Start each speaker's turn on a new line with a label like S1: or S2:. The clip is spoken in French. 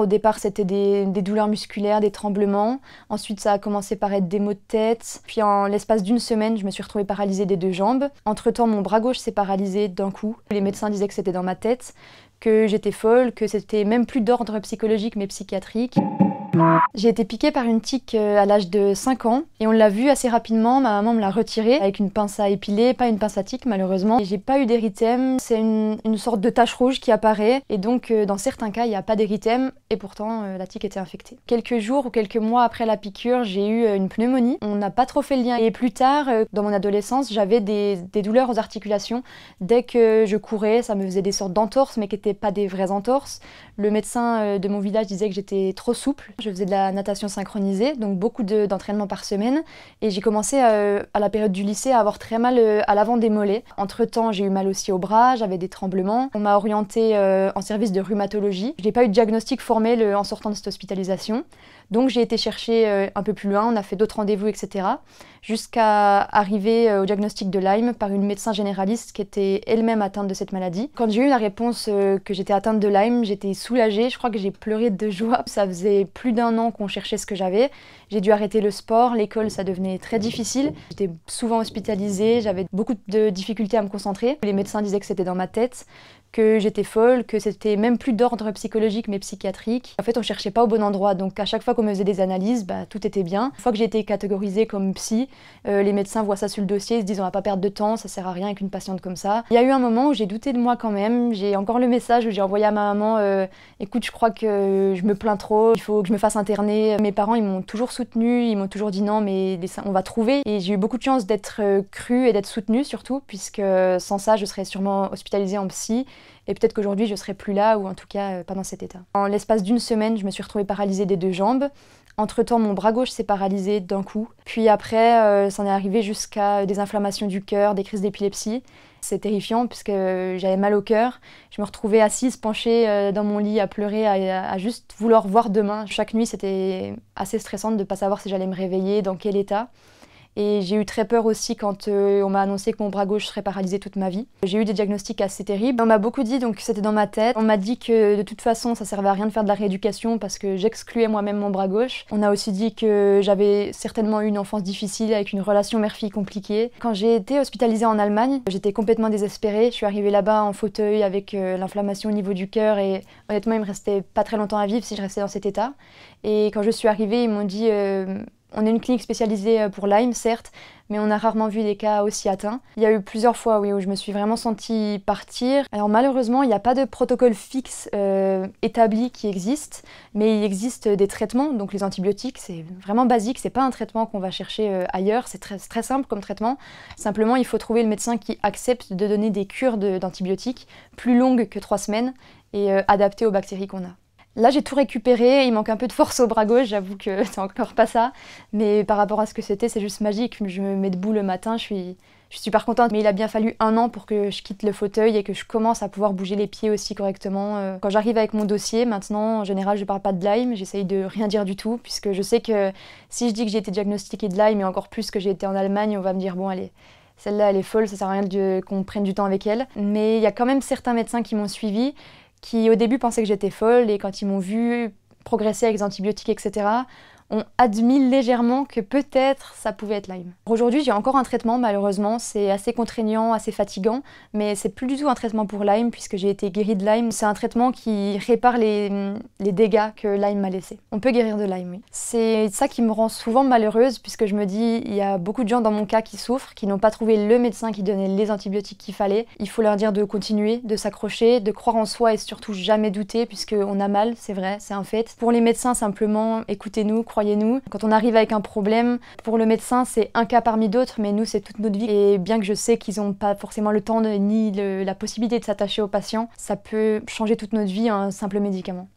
S1: Au départ, c'était des, douleurs musculaires, des tremblements. Ensuite, ça a commencé par être des maux de tête. Puis, en l'espace d'une semaine, je me suis retrouvée paralysée des deux jambes. Entre-temps, mon bras gauche s'est paralysé d'un coup. Les médecins disaient que c'était dans ma tête, que j'étais folle, que c'était même plus d'ordre psychologique mais psychiatrique. J'ai été piquée par une tique euh, à l'âge de 5 ans et on l'a vu assez rapidement, ma maman me l'a retirée avec une pince à épiler, pas une pince à tique malheureusement. J'ai pas eu d'érythème, c'est une, sorte de tache rouge qui apparaît et donc euh, dans certains cas il n'y a pas d'érythème et pourtant euh, la tique était infectée. Quelques jours ou quelques mois après la piqûre, j'ai eu une pneumonie, on n'a pas trop fait le lien et plus tard dans mon adolescence j'avais des, des douleurs aux articulations dès que je courais, ça me faisait des sortes d'entorses mais qui n'étaient pas des vraies entorses. Le médecin de mon village disait que j'étais trop souple je faisais de la natation synchronisée, donc beaucoup d'entraînements par semaine. Et j'ai commencé euh, à la période du lycée à avoir très mal euh, à l'avant des mollets. Entre-temps, j'ai eu mal aussi au bras, j'avais des tremblements. On m'a orientée euh, en service de rhumatologie. Je n'ai pas eu de diagnostic formel en sortant de cette hospitalisation. Donc j'ai été chercher un peu plus loin, on a fait d'autres rendez-vous, etc. Jusqu'à arriver au diagnostic de Lyme par une médecin généraliste qui était elle-même atteinte de cette maladie. Quand j'ai eu la réponse que j'étais atteinte de Lyme, j'étais soulagée, je crois que j'ai pleuré de joie. Ça faisait plus d'un an qu'on cherchait ce que j'avais. J'ai dû arrêter le sport, l'école ça devenait très difficile. J'étais souvent hospitalisée, j'avais beaucoup de difficultés à me concentrer. Les médecins disaient que c'était dans ma tête que j'étais folle, que c'était même plus d'ordre psychologique mais psychiatrique. En fait, on cherchait pas au bon endroit, donc à chaque fois qu'on me faisait des analyses, bah, tout était bien. Une fois que j'ai été catégorisée comme psy, euh, les médecins voient ça sur le dossier, ils se disent on va pas perdre de temps, ça sert à rien avec une patiente comme ça. Il y a eu un moment où j'ai douté de moi quand même, j'ai encore le message où j'ai envoyé à ma maman euh, écoute, je crois que je me plains trop, il faut que je me fasse interner. Mes parents, ils m'ont toujours soutenue, ils m'ont toujours dit non, mais on va trouver. Et j'ai eu beaucoup de chance d'être euh, crue et d'être soutenue surtout, puisque sans ça, je serais sûrement hospitalisée en psy. Et peut-être qu'aujourd'hui, je serais plus là, ou en tout cas euh, pas dans cet état. En l'espace d'une semaine, je me suis retrouvée paralysée des deux jambes. Entre-temps, mon bras gauche s'est paralysé d'un coup. Puis après, ça euh, en est arrivé jusqu'à euh, des inflammations du cœur, des crises d'épilepsie. C'est terrifiant puisque j'avais mal au cœur. Je me retrouvais assise, penchée dans mon lit, à pleurer, à, juste vouloir voir demain. Chaque nuit, c'était assez stressant de ne pas savoir si j'allais me réveiller, dans quel état. Et j'ai eu très peur aussi quand euh, on m'a annoncé que mon bras gauche serait paralysé toute ma vie. J'ai eu des diagnostics assez terribles. On m'a beaucoup dit, donc c'était dans ma tête. On m'a dit que de toute façon, ça servait à rien de faire de la rééducation parce que j'excluais moi-même mon bras gauche. On a aussi dit que j'avais certainement eu une enfance difficile avec une relation mère-fille compliquée. Quand j'ai été hospitalisée en Allemagne, j'étais complètement désespérée. Je suis arrivée là-bas en fauteuil avec euh, l'inflammation au niveau du cœur et honnêtement, il me restait pas très longtemps à vivre si je restais dans cet état. Et quand je suis arrivée, ils m'ont dit. Euh, on est une clinique spécialisée euh, pour Lyme, certes, mais on a rarement vu des cas aussi atteints. Il y a eu plusieurs fois où je me suis vraiment sentie partir. Alors malheureusement, il n'y a pas de protocole fixe euh, établi qui existe, mais il existe des traitements. Donc les antibiotiques, c'est vraiment basique, c'est pas un traitement qu'on va chercher euh, ailleurs, c'est très, simple comme traitement. Simplement, il faut trouver le médecin qui accepte de donner des cures d'antibiotiques plus longues que trois semaines et adaptées aux bactéries qu'on a. Là, j'ai tout récupéré, il manque un peu de force au bras gauche, j'avoue que c'est encore pas ça. Mais par rapport à ce que c'était, c'est juste magique. Je me mets debout le matin, je suis, je suis super contente. Mais il a bien fallu un an pour que je quitte le fauteuil et que je commence à pouvoir bouger les pieds aussi correctement. Euh, quand j'arrive avec mon dossier, maintenant, en général, je parle pas de Lyme, j'essaye de rien dire du tout, puisque je sais que si je dis que j'ai été diagnostiquée de Lyme, et encore plus que j'ai été en Allemagne, on va me dire, bon, allez, celle-là, elle est folle, ça sert à rien qu'on prenne du temps avec elle. Mais il y a quand même certains médecins qui m'ont suivi qui au début pensaient que j'étais folle et quand ils m'ont vu progresser avec des antibiotiques, etc., ont admis légèrement que peut-être ça pouvait être Lyme. Aujourd'hui, j'ai encore un traitement, malheureusement. C'est assez contraignant, assez fatigant, mais c'est plus du tout un traitement pour Lyme puisque j'ai été guérie de Lyme. C'est un traitement qui répare les, dégâts que Lyme m'a laissés. On peut guérir de Lyme, oui. C'est ça qui me rend souvent malheureuse puisque je me dis, il y a beaucoup de gens dans mon cas qui souffrent, qui n'ont pas trouvé le médecin qui donnait les antibiotiques qu'il fallait. Il faut leur dire de continuer, de s'accrocher, de croire en soi et surtout jamais douter puisqu'on a mal, c'est vrai, c'est un fait. Pour les médecins, simplement, écoutez-nous, nous Quand on arrive avec un problème, pour le médecin, c'est un cas parmi d'autres, mais nous, c'est toute notre vie. Et bien que je sais qu'ils n'ont pas forcément le temps ni la possibilité de s'attacher au patient, ça peut changer toute notre vie, un simple médicament.